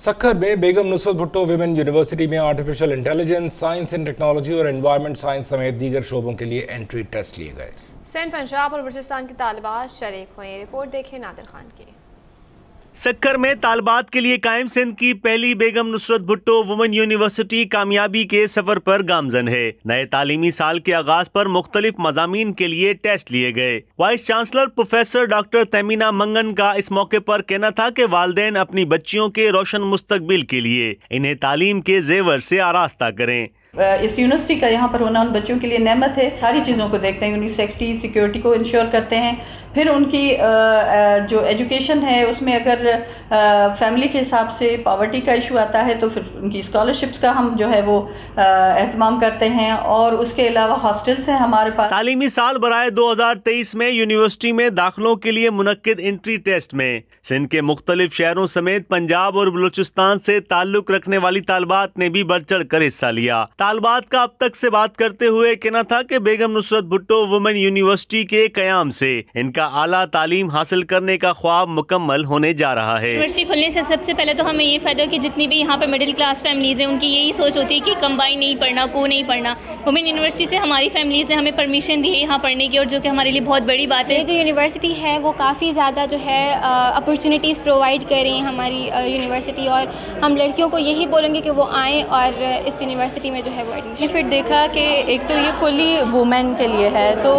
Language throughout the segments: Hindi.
सखर में बेगम नुसरत भुट्टो वुमेन यूनिवर्सिटी में artificial intelligence science and technology और एनवायरनमेंट साइंस समेत दीगर शोबों के लिए एंट्री टेस्ट लिए गए सैन पंजाब और बलूचिस्तान के तालबा शरीक हुए रिपोर्ट देखें नादिर खान की सक्कर में तालबात के लिए कायम सिंध की पहली बेगम नुसरत भुट्टो वुमेन यूनिवर्सिटी कामयाबी के सफर पर गामजन है नए तालीमी साल के आगाज पर मुख्तलिफ मजामी के लिए टेस्ट लिए गए vice chancellor professor doctor Tamina Mangan का इस मौके पर कहना था कि वालदे अपनी बच्चियों के रोशन मुस्तबिल के लिए इन्हें तालीम के जेवर से आरास्ता करें इस यूनिवर्सिटी का यहाँ पर होना उन बच्चों के लिए नमत है सारी चीज़ों को देखते हैं उनकी सेफ्टी सिक्योरिटी को इंश्योर करते हैं फिर उनकी जो एजुकेशन है उसमें अगर फैमिली के हिसाब से पावर्टी का इशू आता है तो फिर उनकी स्कॉलरशिप्स का हम जो है वो अहतमाम करते हैं और उसके अलावा हॉस्टल्स हैं हमारे पास तालीमी साल बरए दो हज़ार तेईस में यूनिवर्सिटी में दाखिलों के लिए मुनद इंट्री टेस्ट में सिंध के मुख्तलिफ शहरों समेत पंजाब और बलूचिस्तान से ताल्लुक रखने वाली तालबात ने भी बढ़ चढ़ कर हिस्सा लिया तालबात का अब तक से बात करते हुए कहना था कि बेगम नुसरत भुट्टो वुमेन यूनिवर्सिटी के कयाम से इनका आला तालीम हासिल करने का ख्वाब मुकम्मल होने जा रहा है यूनिवर्सिटी खुलने से सबसे पहले तो हमें ये फ़ायदा कि जितनी भी यहाँ पर मिडिल क्लास फैमिलीज़ हैं उनकी यही सोच होती है कि कम्बाइन नहीं पढ़ना को नहीं पढ़ना वुमेन यूनिवर्सिटी से हमारी फैमिलीज़ ने हमें परमिशन दी है यहाँ पढ़ने की और जो कि हमारे लिए बहुत बड़ी बात है जो यूनिवर्सिटी है वो काफ़ी ज़्यादा जो है अपॉर्चुनिटीज़ प्रोवाइड कर रही है हमारी यूनिवर्सिटी और हम लड़कियों को यही बोलेंगे कि वो आएँ और इस यूनिवर्सिटी में जो है वो एडमिशन फिर देखा कि एक तो ये फुली वुमेन के लिए है तो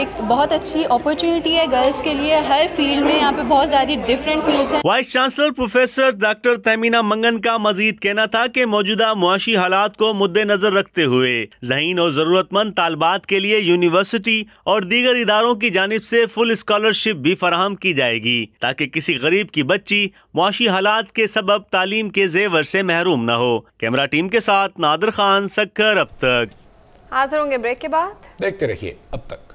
एक बहुत अच्छी अपॉर्चुनिटी है गर्ल्स के लिए हर फील्ड में यहाँ पे बहुत ज्यादा डिफरेंट फील्ड है vice chancellor professor doctor Tamina Mangan का मजीद कहना था की मौजूदा मुआशी हालात को मद्देनजर रखते हुए जहीन और जरूरतमंद तालबात के लिए यूनिवर्सिटी और दीगर इदारों की जानब ऐसी फुल स्कॉलरशिप भी फराहम की जाएगी ताकि किसी गरीब की बच्ची मुआशी हालात के सबब तालीम के जेवर ऐसी महरूम न हो कैमरा टीम के साथ नादर खान खान सक्कर अब तक हाजिर होंगे ब्रेक के बाद देखते रहिए अब तक